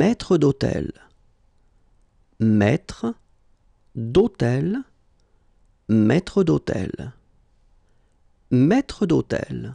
maître d'hôtel. Maître d'hôtel. Maître d'hôtel. Maître d'hôtel.